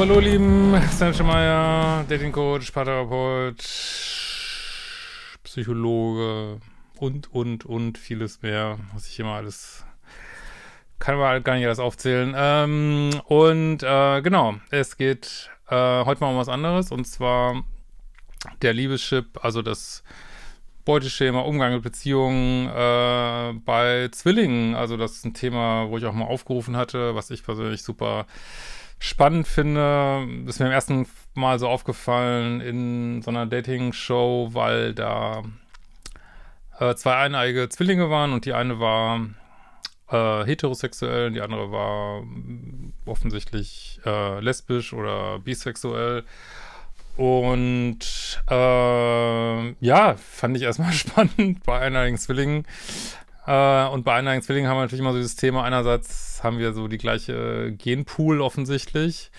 hallo lieben, Sam Schemeier, Datingcoach, Paartherapeut, Psychologe und, und, und vieles mehr, was ich immer alles, kann man gar nicht alles aufzählen. Ähm, und äh, genau, es geht äh, heute mal um was anderes und zwar der Liebeschip, also das Beuteschema, Umgang mit Beziehungen äh, bei Zwillingen. Also das ist ein Thema, wo ich auch mal aufgerufen hatte, was ich persönlich super spannend finde, ist mir im ersten Mal so aufgefallen in so einer Dating-Show, weil da äh, zwei eineige Zwillinge waren und die eine war äh, heterosexuell und die andere war offensichtlich äh, lesbisch oder bisexuell. Und äh, ja, fand ich erstmal spannend bei einigen Zwillingen. Äh, und bei eineigen Zwillingen haben wir natürlich immer so dieses Thema, einerseits haben wir so die gleiche Genpool offensichtlich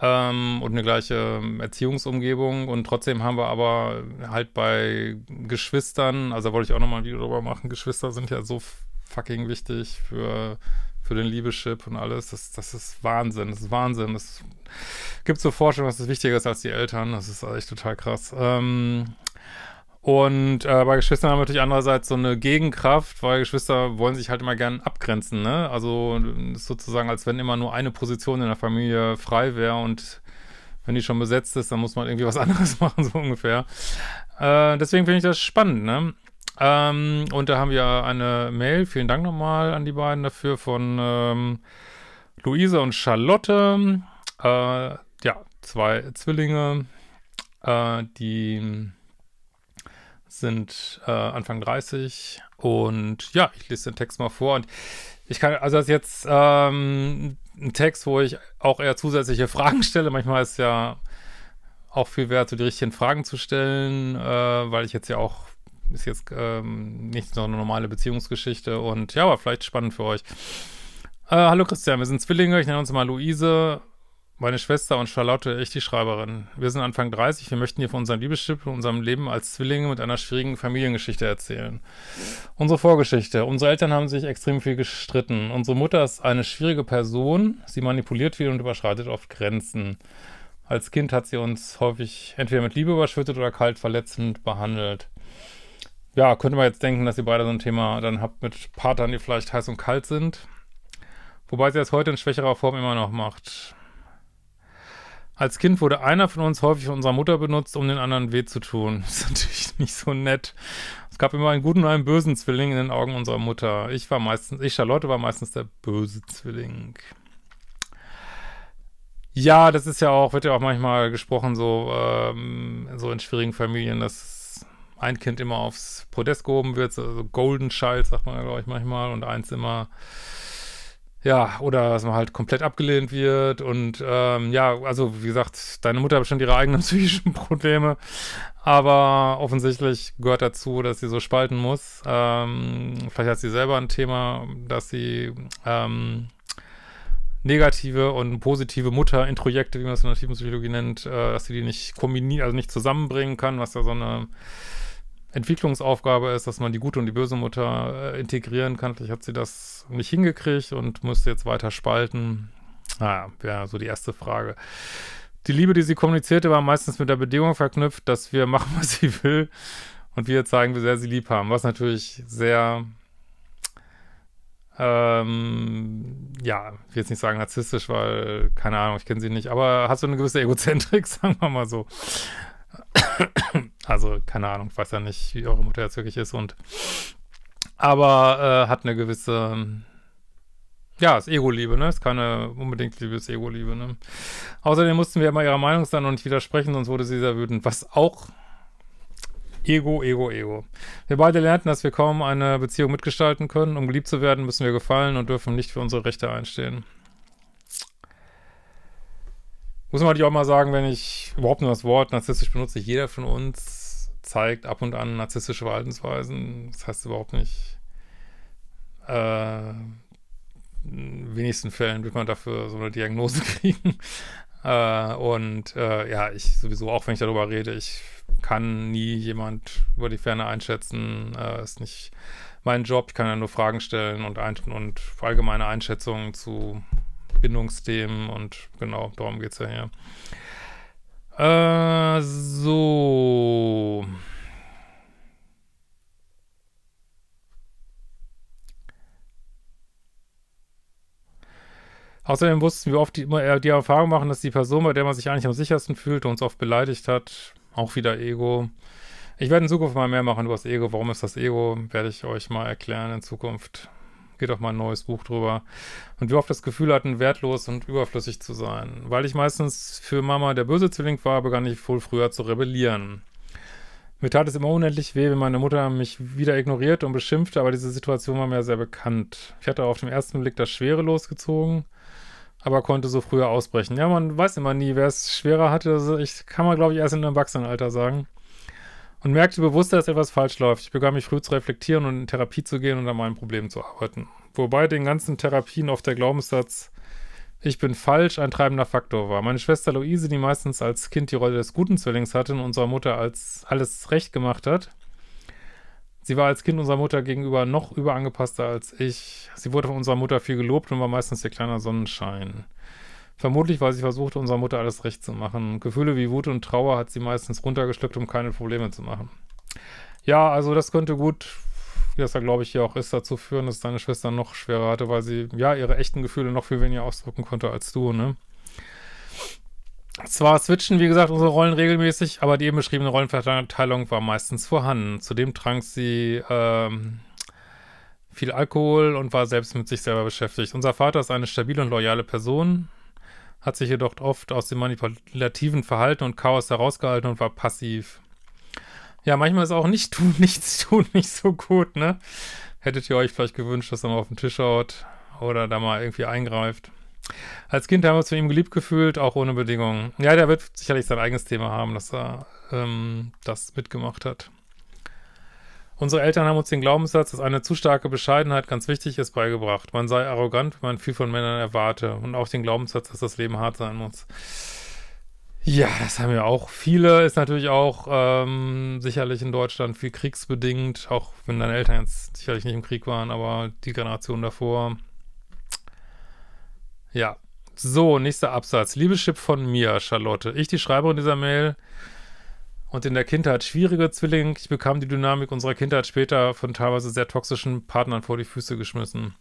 ähm, und eine gleiche Erziehungsumgebung und trotzdem haben wir aber halt bei Geschwistern, also da wollte ich auch nochmal ein Video drüber machen, Geschwister sind ja so fucking wichtig für für den Liebeschip und alles. Das, das ist Wahnsinn. Das ist Wahnsinn. Es gibt so Vorstellungen, was es wichtiger ist als die Eltern. Das ist echt total krass. Ähm, und äh, bei Geschwistern haben wir natürlich andererseits so eine Gegenkraft, weil Geschwister wollen sich halt immer gern abgrenzen. Ne? Also sozusagen, als wenn immer nur eine Position in der Familie frei wäre und wenn die schon besetzt ist, dann muss man irgendwie was anderes machen, so ungefähr. Äh, deswegen finde ich das spannend. Ne? Ähm, und da haben wir eine Mail, vielen Dank nochmal an die beiden dafür, von ähm, Luisa und Charlotte. Äh, ja, zwei Zwillinge, äh, die sind äh, Anfang 30 und ja, ich lese den Text mal vor und ich kann, also das ist jetzt ähm, ein Text, wo ich auch eher zusätzliche Fragen stelle. Manchmal ist ja auch viel wert, so die richtigen Fragen zu stellen, äh, weil ich jetzt ja auch, ist jetzt ähm, nicht so eine normale Beziehungsgeschichte und ja, aber vielleicht spannend für euch. Äh, hallo Christian, wir sind Zwillinge, ich nenne uns mal Luise. Meine Schwester und Charlotte, ich die Schreiberin. Wir sind Anfang 30, wir möchten dir von unserem Liebeschip und unserem Leben als Zwillinge mit einer schwierigen Familiengeschichte erzählen. Unsere Vorgeschichte. Unsere Eltern haben sich extrem viel gestritten. Unsere Mutter ist eine schwierige Person. Sie manipuliert viel und überschreitet oft Grenzen. Als Kind hat sie uns häufig entweder mit Liebe überschüttet oder kalt verletzend behandelt. Ja, könnte man jetzt denken, dass ihr beide so ein Thema dann habt mit Partnern, die vielleicht heiß und kalt sind. Wobei sie das heute in schwächerer Form immer noch macht. Als Kind wurde einer von uns häufig von unserer Mutter benutzt, um den anderen weh zu tun. Das ist natürlich nicht so nett. Es gab immer einen guten und einen bösen Zwilling in den Augen unserer Mutter. Ich war meistens, ich, Charlotte, war meistens der böse Zwilling. Ja, das ist ja auch, wird ja auch manchmal gesprochen, so, ähm, so in schwierigen Familien, dass ein Kind immer aufs Podest gehoben wird, so, so Golden Child, sagt man glaube ich, manchmal, und eins immer ja, oder dass man halt komplett abgelehnt wird und ähm, ja, also wie gesagt, deine Mutter hat bestimmt ihre eigenen psychischen Probleme, aber offensichtlich gehört dazu, dass sie so spalten muss. Ähm, vielleicht hat sie selber ein Thema, dass sie ähm, negative und positive Mutterintrojekte, wie man es in der Tiefenpsychologie nennt, äh, dass sie die nicht kombinieren, also nicht zusammenbringen kann, was da so eine Entwicklungsaufgabe ist, dass man die gute und die böse Mutter äh, integrieren kann. Vielleicht hat sie das nicht hingekriegt und müsste jetzt weiter spalten. Naja, wäre so die erste Frage. Die Liebe, die sie kommunizierte, war meistens mit der Bedingung verknüpft, dass wir machen, was sie will und wir zeigen, wie sehr sie lieb haben. Was natürlich sehr, ähm, ja, ich will jetzt nicht sagen narzisstisch, weil, keine Ahnung, ich kenne sie nicht, aber hat so eine gewisse Egozentrik, sagen wir mal so. also, keine Ahnung, ich weiß ja nicht, wie eure Mutter jetzt wirklich ist und aber äh, hat eine gewisse ja, ist Ego-Liebe, ne? Ist keine unbedingt Liebe, ist Ego-Liebe, ne? Außerdem mussten wir immer ihrer Meinung sein und nicht widersprechen, sonst wurde sie sehr wütend. Was auch Ego, Ego, Ego. Wir beide lernten, dass wir kaum eine Beziehung mitgestalten können. Um geliebt zu werden, müssen wir gefallen und dürfen nicht für unsere Rechte einstehen. Muss man natürlich auch mal sagen, wenn ich überhaupt nur das Wort narzisstisch benutze, jeder von uns zeigt ab und an narzisstische Verhaltensweisen. Das heißt überhaupt nicht, äh, in wenigsten Fällen wird man dafür so eine Diagnose kriegen. Äh, und äh, ja, ich sowieso, auch wenn ich darüber rede, ich kann nie jemand über die Ferne einschätzen. Äh, ist nicht mein Job. Ich kann ja nur Fragen stellen und, ein und allgemeine Einschätzungen zu Bindungsthemen und genau, darum geht es ja her. Äh, so. Außerdem wussten wir oft die, immer die Erfahrung machen, dass die Person, bei der man sich eigentlich am sichersten fühlt, uns oft beleidigt hat. Auch wieder Ego. Ich werde in Zukunft mal mehr machen über das Ego. Warum ist das Ego? Werde ich euch mal erklären in Zukunft geht auch mal ein neues Buch drüber. Und wir oft das Gefühl hatten, wertlos und überflüssig zu sein. Weil ich meistens für Mama der böse Zwilling war, begann ich wohl früher zu rebellieren. Mir tat es immer unendlich weh, wenn meine Mutter mich wieder ignoriert und beschimpfte, aber diese Situation war mir sehr bekannt. Ich hatte auf den ersten Blick das Schwere losgezogen, aber konnte so früher ausbrechen. Ja, man weiß immer nie, wer es schwerer hatte. Also ich kann man, glaube ich, erst in einem Erwachsenenalter sagen und merkte bewusst, dass etwas falsch läuft. Ich begann mich früh zu reflektieren und in Therapie zu gehen und an meinen Problemen zu arbeiten. Wobei den ganzen Therapien oft der Glaubenssatz, ich bin falsch, ein treibender Faktor war. Meine Schwester Luise, die meistens als Kind die Rolle des guten Zwillings hatte und unserer Mutter als alles recht gemacht hat, Sie war als Kind unserer Mutter gegenüber noch überangepasster als ich. Sie wurde von unserer Mutter viel gelobt und war meistens ihr kleiner Sonnenschein. Vermutlich, weil sie versuchte, unserer Mutter alles recht zu machen. Gefühle wie Wut und Trauer hat sie meistens runtergeschluckt, um keine Probleme zu machen. Ja, also das könnte gut, wie das ja glaube ich hier auch ist, dazu führen, dass deine Schwester noch schwerer hatte, weil sie ja ihre echten Gefühle noch viel weniger ausdrücken konnte als du, ne? Zwar switchen, wie gesagt, unsere Rollen regelmäßig, aber die eben beschriebene Rollenverteilung war meistens vorhanden. Zudem trank sie ähm, viel Alkohol und war selbst mit sich selber beschäftigt. Unser Vater ist eine stabile und loyale Person, hat sich jedoch oft aus dem manipulativen Verhalten und Chaos herausgehalten und war passiv. Ja, manchmal ist auch nicht tun, nichts tun nicht so gut, ne? Hättet ihr euch vielleicht gewünscht, dass er mal auf den Tisch haut oder da mal irgendwie eingreift. Als Kind haben wir uns von ihm geliebt gefühlt, auch ohne Bedingungen. Ja, der wird sicherlich sein eigenes Thema haben, dass er ähm, das mitgemacht hat. Unsere Eltern haben uns den Glaubenssatz, dass eine zu starke Bescheidenheit ganz wichtig ist, beigebracht. Man sei arrogant, wenn man viel von Männern erwarte. Und auch den Glaubenssatz, dass das Leben hart sein muss. Ja, das haben wir auch. Viele ist natürlich auch ähm, sicherlich in Deutschland viel kriegsbedingt, auch wenn deine Eltern jetzt sicherlich nicht im Krieg waren, aber die Generation davor. Ja. So, nächster Absatz. Liebe Chip von mir, Charlotte. Ich, die Schreiberin dieser Mail, und in der Kindheit schwierige Zwilling. Ich bekam die Dynamik unserer Kindheit später von teilweise sehr toxischen Partnern vor die Füße geschmissen.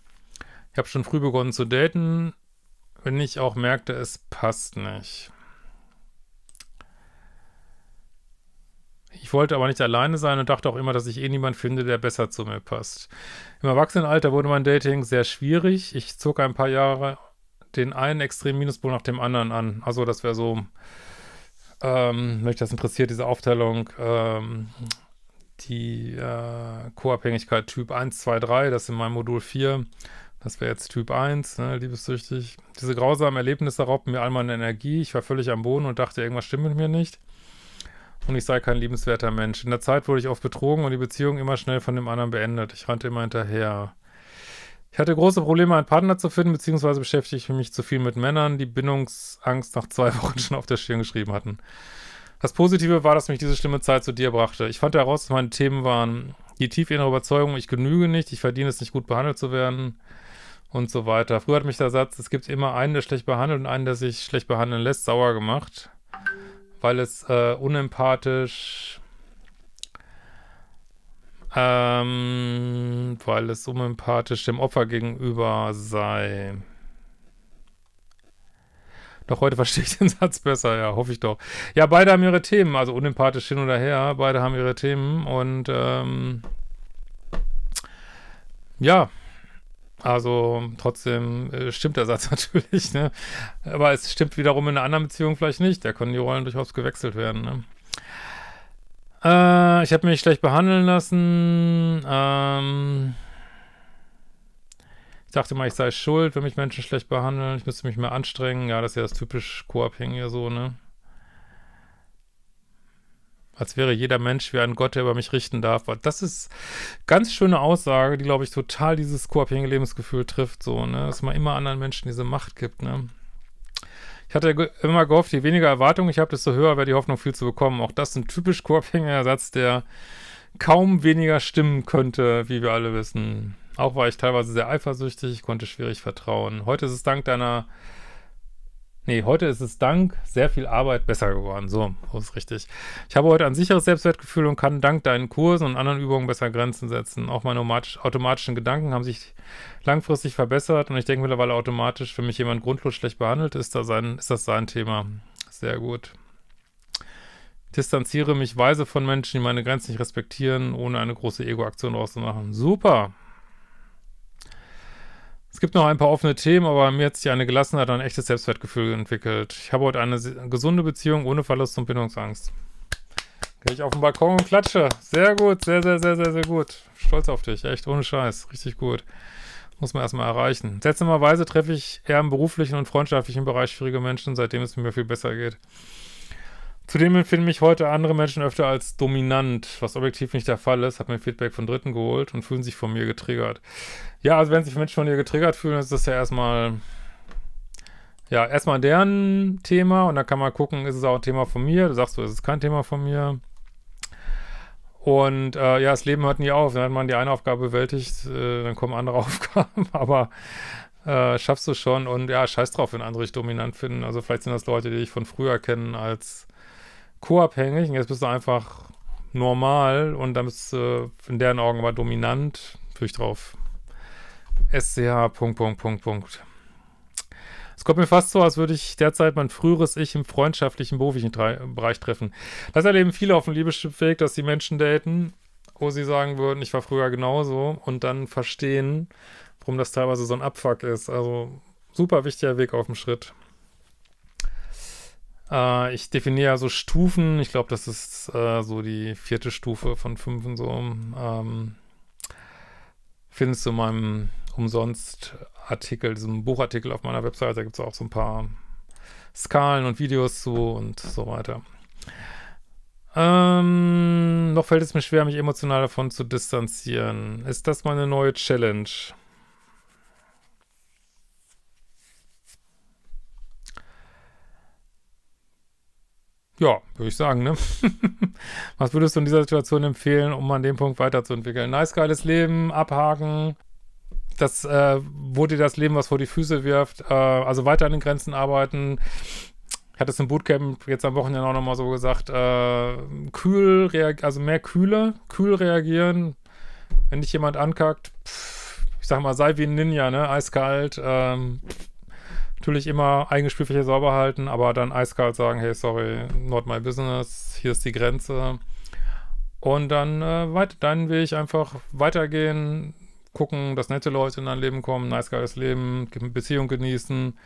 Ich habe schon früh begonnen zu daten, wenn ich auch merkte, es passt nicht. Ich wollte aber nicht alleine sein und dachte auch immer, dass ich eh niemanden finde, der besser zu mir passt. Im Erwachsenenalter wurde mein Dating sehr schwierig. Ich zog ein paar Jahre den einen extremen Minuspol nach dem anderen an. Also das wäre so ähm, euch das interessiert, diese Aufteilung, ähm, die äh, Co-Abhängigkeit Typ 1, 2, 3, das ist in meinem Modul 4. Das wäre jetzt Typ 1, ne, liebessüchtig. Diese grausamen Erlebnisse raubten mir all meine Energie. Ich war völlig am Boden und dachte, irgendwas stimmt mit mir nicht. Und ich sei kein liebenswerter Mensch. In der Zeit wurde ich oft betrogen und die Beziehung immer schnell von dem anderen beendet. Ich rannte immer hinterher. Ich hatte große Probleme, einen Partner zu finden, beziehungsweise beschäftige ich mich zu viel mit Männern, die Bindungsangst nach zwei Wochen schon auf der Stirn geschrieben hatten. Das Positive war, dass mich diese schlimme Zeit zu dir brachte. Ich fand heraus, dass meine Themen waren die tiefinnere Überzeugung, ich genüge nicht, ich verdiene es nicht gut behandelt zu werden und so weiter. Früher hat mich der Satz, es gibt immer einen, der schlecht behandelt und einen, der sich schlecht behandeln lässt, sauer gemacht, weil es äh, unempathisch ähm, weil es unempathisch dem Opfer gegenüber sei. Doch heute verstehe ich den Satz besser, ja, hoffe ich doch. Ja, beide haben ihre Themen, also unempathisch hin oder her, beide haben ihre Themen und ähm, ja, also trotzdem äh, stimmt der Satz natürlich, ne? Aber es stimmt wiederum in einer anderen Beziehung vielleicht nicht. Da können die Rollen durchaus gewechselt werden, ne? Äh, ich habe mich schlecht behandeln lassen. Ähm, ich dachte mal, ich sei schuld, wenn mich Menschen schlecht behandeln. Ich müsste mich mehr anstrengen. Ja, das ist ja das typisch Co-Abhängige so, ne? Als wäre jeder Mensch wie ein Gott, der über mich richten darf. Das ist ganz schöne Aussage, die, glaube ich, total dieses co Lebensgefühl trifft, so, ne? Dass man immer anderen Menschen diese Macht gibt, ne? Ich hatte immer gehofft, je weniger Erwartungen ich habe, desto höher wäre die Hoffnung, viel zu bekommen. Auch das ist ein typisch koabhängiger der kaum weniger stimmen könnte, wie wir alle wissen. Auch war ich teilweise sehr eifersüchtig, konnte schwierig vertrauen. Heute ist es dank deiner Nee, heute ist es dank sehr viel Arbeit besser geworden. So, ist richtig. Ich habe heute ein sicheres Selbstwertgefühl und kann dank deinen Kursen und anderen Übungen besser Grenzen setzen. Auch meine automatischen Gedanken haben sich langfristig verbessert und ich denke mittlerweile automatisch, wenn mich jemand grundlos schlecht behandelt, ist, da sein, ist das sein Thema. Sehr gut. Distanziere mich weise von Menschen, die meine Grenzen nicht respektieren, ohne eine große Ego-Aktion draus zu machen. Super! Es gibt noch ein paar offene Themen, aber mir hat sich eine Gelassenheit und ein echtes Selbstwertgefühl entwickelt. Ich habe heute eine gesunde Beziehung ohne Verlust und Bindungsangst. Gehe ich auf den Balkon und klatsche. Sehr gut, sehr, sehr, sehr, sehr, sehr gut. Stolz auf dich, echt, ohne Scheiß. Richtig gut. Muss man erstmal erreichen. Seltsamerweise treffe ich eher im beruflichen und freundschaftlichen Bereich schwierige Menschen, seitdem es mir viel besser geht. Zudem empfinden mich heute andere Menschen öfter als dominant, was objektiv nicht der Fall ist. Hab mir Feedback von Dritten geholt und fühlen sich von mir getriggert. Ja, also wenn sich Menschen von dir getriggert fühlen, ist das ja erstmal, ja, erstmal deren Thema und dann kann man gucken, ist es auch ein Thema von mir? Du sagst, du, ist es kein Thema von mir? Und äh, ja, das Leben hört nie auf. Dann hat man die eine Aufgabe bewältigt, äh, dann kommen andere Aufgaben, aber äh, schaffst du schon. Und ja, scheiß drauf, wenn andere dich dominant finden. Also vielleicht sind das Leute, die dich von früher kennen als co-abhängig und jetzt bist du einfach normal und dann bist du äh, in deren Augen aber dominant. Fühl ich drauf. SCH, Punkt, Punkt, Punkt, Punkt. Es kommt mir fast so, als würde ich derzeit mein früheres Ich im freundschaftlichen, beruflichen Bereich treffen. Das erleben viele auf dem Liebesweg, dass die Menschen daten, wo sie sagen würden, ich war früher genauso und dann verstehen, warum das teilweise so ein Abfuck ist. Also super wichtiger Weg auf dem Schritt. Äh, ich definiere so also Stufen. Ich glaube, das ist äh, so die vierte Stufe von fünf und so. Ähm, findest du in meinem Umsonst-Artikel, diesem Buchartikel auf meiner Webseite. Da gibt es auch so ein paar Skalen und Videos zu und so weiter. Ähm, noch fällt es mir schwer, mich emotional davon zu distanzieren. Ist das meine neue Challenge? Ja, würde ich sagen, ne? Was würdest du in dieser Situation empfehlen, um an dem Punkt weiterzuentwickeln? Nice, geiles Leben, abhaken, das, äh, wo dir das Leben was vor die Füße wirft, äh, also weiter an den Grenzen arbeiten. Ich hatte es im Bootcamp jetzt am Wochenende auch nochmal so gesagt, äh, kühl, also mehr Kühle, kühl reagieren, wenn dich jemand ankackt, pff, ich sag mal, sei wie ein Ninja, ne? Eiskalt, ähm, natürlich immer eigene Spielfläche sauber halten, aber dann eiskalt sagen, hey, sorry, not my business, hier ist die Grenze. Und dann äh, weit, deinen Weg einfach weitergehen, gucken, dass nette Leute in dein Leben kommen, nice, geiles Leben, Beziehung genießen.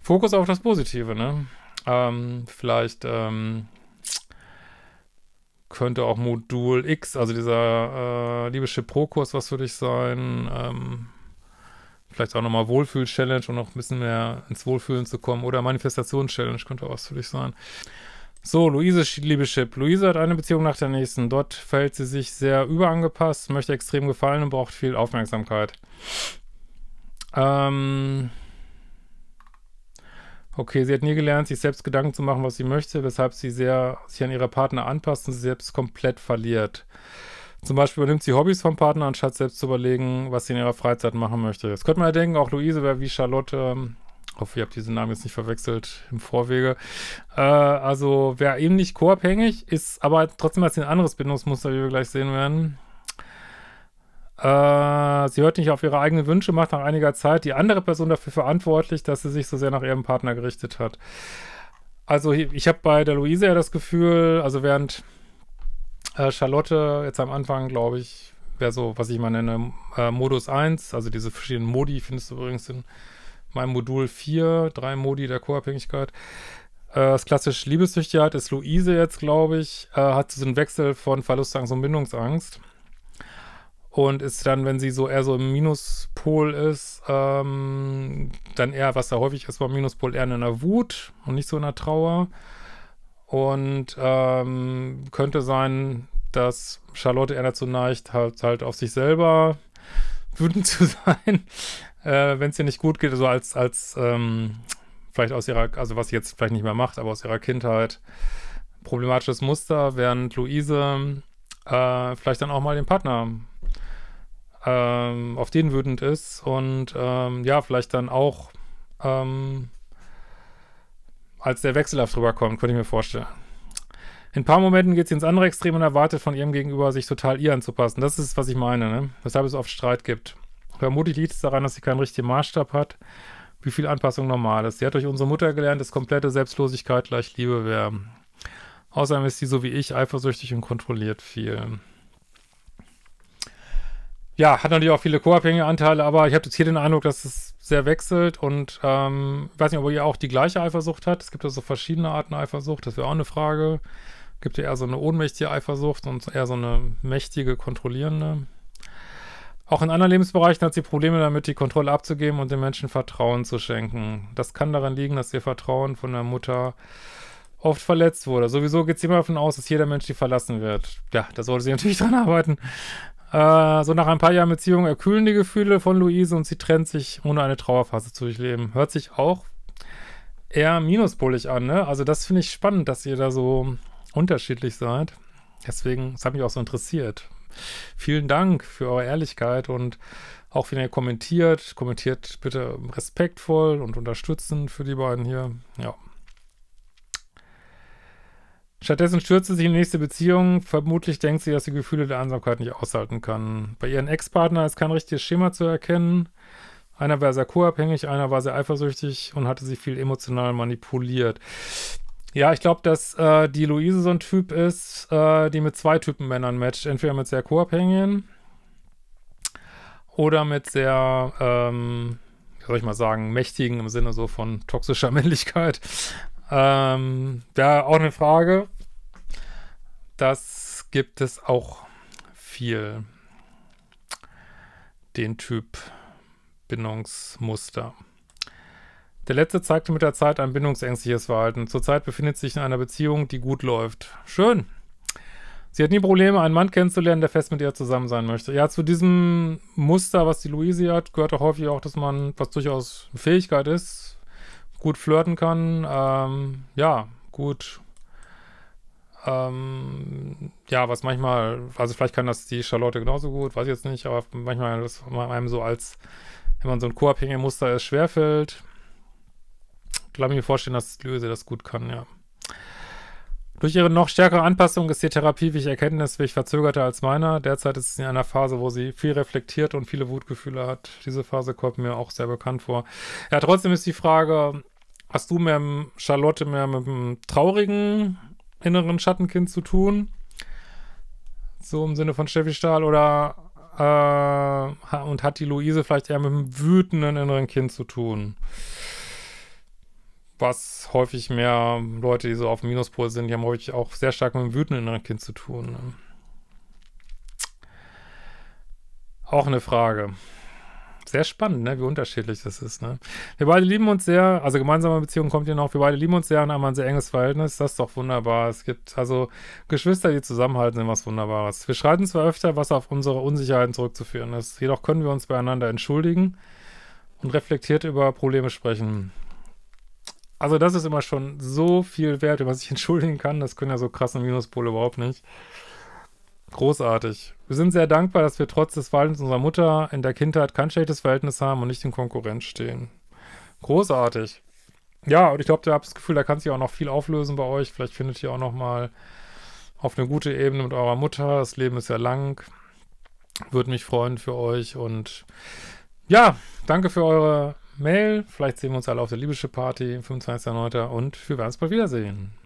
Fokus auf das Positive, ne? Ähm, vielleicht ähm, könnte auch Modul X, also dieser äh, Liebeschiff Pro-Kurs, was für dich sein. Ähm, vielleicht auch nochmal Wohlfühl-Challenge, um noch ein bisschen mehr ins Wohlfühlen zu kommen. Oder Manifestation-Challenge könnte auch ausführlich sein. So, Luise, liebe Chip. Luise hat eine Beziehung nach der nächsten. Dort verhält sie sich sehr überangepasst, möchte extrem gefallen und braucht viel Aufmerksamkeit. Ähm. Okay, sie hat nie gelernt, sich selbst Gedanken zu machen, was sie möchte, weshalb sie sehr sich an ihre Partner anpasst und sie selbst komplett verliert. Zum Beispiel übernimmt sie Hobbys vom Partner, anstatt selbst zu überlegen, was sie in ihrer Freizeit machen möchte. Jetzt könnte man ja denken, auch Luise wäre wie Charlotte. Ähm, ich hoffe, ihr habt diesen Namen jetzt nicht verwechselt im Vorwege. Äh, also wäre eben nicht co-abhängig, ist aber trotzdem als ein anderes Bindungsmuster, wie wir gleich sehen werden. Äh, sie hört nicht auf ihre eigenen Wünsche, macht nach einiger Zeit die andere Person dafür verantwortlich, dass sie sich so sehr nach ihrem Partner gerichtet hat. Also ich habe bei der Luise ja das Gefühl, also während äh, Charlotte jetzt am Anfang, glaube ich, wäre so, was ich mal nenne, äh, Modus 1, also diese verschiedenen Modi findest du übrigens in meinem Modul 4, drei Modi der Co-Abhängigkeit. Äh, das klassische hat, ist Luise jetzt, glaube ich, äh, hat so einen Wechsel von Verlustangst und Bindungsangst. Und ist dann, wenn sie so eher so im Minuspol ist, ähm, dann eher, was da häufig ist beim Minuspol, eher in einer Wut und nicht so in einer Trauer. Und ähm, könnte sein, dass Charlotte eher dazu neigt, halt, halt auf sich selber wütend zu sein, äh, wenn es ihr nicht gut geht, so also als, als ähm, vielleicht aus ihrer, also was sie jetzt vielleicht nicht mehr macht, aber aus ihrer Kindheit problematisches Muster, während Luise äh, vielleicht dann auch mal den Partner ähm, auf den wütend ist und ähm, ja, vielleicht dann auch ähm, als der wechselhaft rüberkommt, könnte ich mir vorstellen. In ein paar Momenten geht sie ins andere Extrem und erwartet von ihrem Gegenüber, sich total ihr anzupassen. Das ist, was ich meine, ne? weshalb es oft Streit gibt. Vermutlich liegt es daran, dass sie keinen richtigen Maßstab hat, wie viel Anpassung normal ist. Sie hat durch unsere Mutter gelernt, dass komplette Selbstlosigkeit gleich Liebe wäre. Außerdem ist sie so wie ich eifersüchtig und kontrolliert viel ja, hat natürlich auch viele co-abhängige Anteile, aber ich habe jetzt hier den Eindruck, dass es sehr wechselt und ähm, ich weiß nicht, ob ihr auch die gleiche Eifersucht habt. Es gibt ja so verschiedene Arten Eifersucht, das wäre auch eine Frage. gibt ja eher so eine ohnmächtige Eifersucht und eher so eine mächtige, kontrollierende. Auch in anderen Lebensbereichen hat sie Probleme damit, die Kontrolle abzugeben und den Menschen Vertrauen zu schenken. Das kann daran liegen, dass ihr Vertrauen von der Mutter oft verletzt wurde. Sowieso geht sie immer davon aus, dass jeder Mensch sie verlassen wird. Ja, da sollte sie natürlich dran arbeiten. Äh, so nach ein paar Jahren Beziehung erkühlen die Gefühle von Luise und sie trennt sich, ohne eine Trauerphase zu durchleben. Hört sich auch eher minuspolig an, ne? Also das finde ich spannend, dass ihr da so unterschiedlich seid. Deswegen, es hat mich auch so interessiert. Vielen Dank für eure Ehrlichkeit und auch wenn ihr kommentiert, kommentiert bitte respektvoll und unterstützend für die beiden hier. Ja. Stattdessen stürzt sie sich in die nächste Beziehung. Vermutlich denkt sie, dass sie Gefühle der Einsamkeit nicht aushalten kann. Bei ihren ex partnern ist kein richtiges Schema zu erkennen. Einer war sehr co-abhängig, einer war sehr eifersüchtig und hatte sie viel emotional manipuliert. Ja, ich glaube, dass äh, die Luise so ein Typ ist, äh, die mit zwei Typen Männern matcht. Entweder mit sehr co-abhängigen oder mit sehr, ähm, wie soll ich mal sagen, mächtigen im Sinne so von toxischer Männlichkeit. Ähm, ja, auch eine Frage das gibt es auch viel. Den Typ Bindungsmuster. Der letzte zeigte mit der Zeit ein bindungsängstliches Verhalten. Zurzeit befindet sich in einer Beziehung, die gut läuft. Schön. Sie hat nie Probleme, einen Mann kennenzulernen, der fest mit ihr zusammen sein möchte. Ja, zu diesem Muster, was die Luise hat, gehört auch häufig auch, dass man, was durchaus eine Fähigkeit ist, gut flirten kann, ähm, ja, gut ähm, ja, was manchmal, also vielleicht kann das die Charlotte genauso gut, weiß ich jetzt nicht, aber manchmal das einem so als, wenn man so ein co-abhängiges Muster ist, schwerfällt. Glaube ich mir vorstellen, dass Löse das gut kann, ja. Durch ihre noch stärkere Anpassung ist die Therapie, ihr Therapieweg erkenntnisweg verzögerter als meiner. Derzeit ist sie in einer Phase, wo sie viel reflektiert und viele Wutgefühle hat. Diese Phase kommt mir auch sehr bekannt vor. Ja, trotzdem ist die Frage, hast du mehr Charlotte mehr mit dem traurigen inneren Schattenkind zu tun. So im Sinne von Steffi Stahl oder äh, und hat die Luise vielleicht eher mit einem wütenden inneren Kind zu tun. Was häufig mehr Leute, die so auf dem Minuspol sind, die haben häufig auch sehr stark mit einem wütenden inneren Kind zu tun. Ne? Auch eine Frage. Sehr spannend, ne? wie unterschiedlich das ist. Ne? Wir beide lieben uns sehr, also gemeinsame Beziehung kommt hier noch, wir beide lieben uns sehr und haben ein sehr enges Verhältnis. Das ist doch wunderbar. Es gibt also Geschwister, die zusammenhalten, sind was Wunderbares. Wir schreiten zwar öfter, was auf unsere Unsicherheiten zurückzuführen ist, jedoch können wir uns beieinander entschuldigen und reflektiert über Probleme sprechen. Also das ist immer schon so viel wert, wenn man sich entschuldigen kann. Das können ja so krasse Minuspole überhaupt nicht. Großartig. Wir sind sehr dankbar, dass wir trotz des Verhaltens unserer Mutter in der Kindheit kein schlechtes Verhältnis haben und nicht in Konkurrenz stehen. Großartig. Ja, und ich glaube, ihr habt das Gefühl, da kann sich auch noch viel auflösen bei euch. Vielleicht findet ihr auch noch mal auf eine gute Ebene mit eurer Mutter. Das Leben ist ja lang. Würde mich freuen für euch. Und ja, danke für eure Mail. Vielleicht sehen wir uns alle auf der Liebesche Party, 25.09. Und wir werden uns bald wiedersehen.